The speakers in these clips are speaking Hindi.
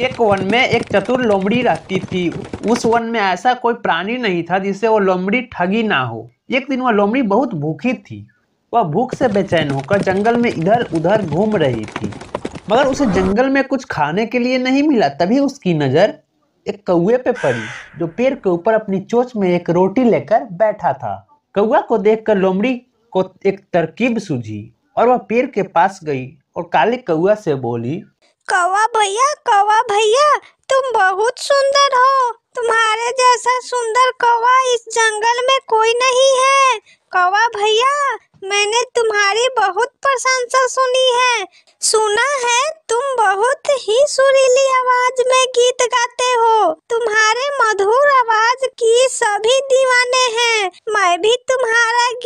एक वन में एक चतुर लोमड़ी रहती थी उस वन में ऐसा कोई प्राणी नहीं था जिससे वो लोमड़ी ठगी ना हो एक दिन वह लोमड़ी बहुत भूखी थी वह भूख से बेचैन होकर जंगल में इधर उधर घूम रही थी मगर उसे जंगल में कुछ खाने के लिए नहीं मिला तभी उसकी नज़र एक कौए पे पड़ी जो पेड़ के ऊपर अपनी चोच में एक रोटी लेकर बैठा था कौआ को देखकर लोमड़ी को एक तरकीब सूझी और वह पेड़ के पास गई और काले कौआ से बोली कौवा भैया कौवा भैया तुम बहुत सुंदर हो तुम्हारे जैसा सुंदर कौवा इस जंगल में कोई नहीं है कौवा भैया मैंने तुम्हारी बहुत प्रशंसा सुनी है सुना है तुम बहुत ही सुरीली आवाज में गीत गाते हो तुम्हारे मधुर आवाज की सभी दीवाने हैं मैं भी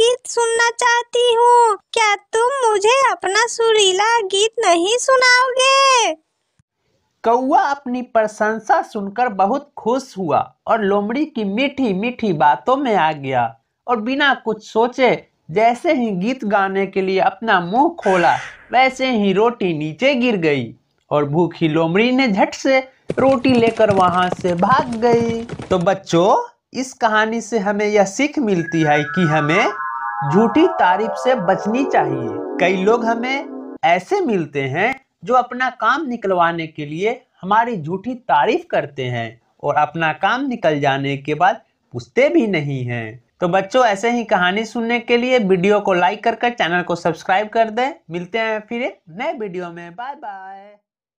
गीत सुनना चाहती हूँ क्या तुम मुझे अपना सुरीला गीत नहीं सुनाओगे कौआ अपनी प्रशंसा सुनकर बहुत खुश हुआ और लोमड़ी की मीठी मीठी बातों में आ गया और बिना कुछ सोचे जैसे ही गीत गाने के लिए अपना मुंह खोला वैसे ही रोटी नीचे गिर गई और भूखी लोमड़ी ने झट से रोटी लेकर वहां से भाग गई तो बच्चों इस कहानी से हमें यह सीख मिलती है कि हमें झूठी तारीफ से बचनी चाहिए कई लोग हमें ऐसे मिलते हैं जो अपना काम निकलवाने के लिए हमारी झूठी तारीफ करते हैं और अपना काम निकल जाने के बाद पूछते भी नहीं हैं तो बच्चों ऐसे ही कहानी सुनने के लिए वीडियो को लाइक कर चैनल को सब्सक्राइब कर दें मिलते हैं फिर एक नए वीडियो में बाय बाय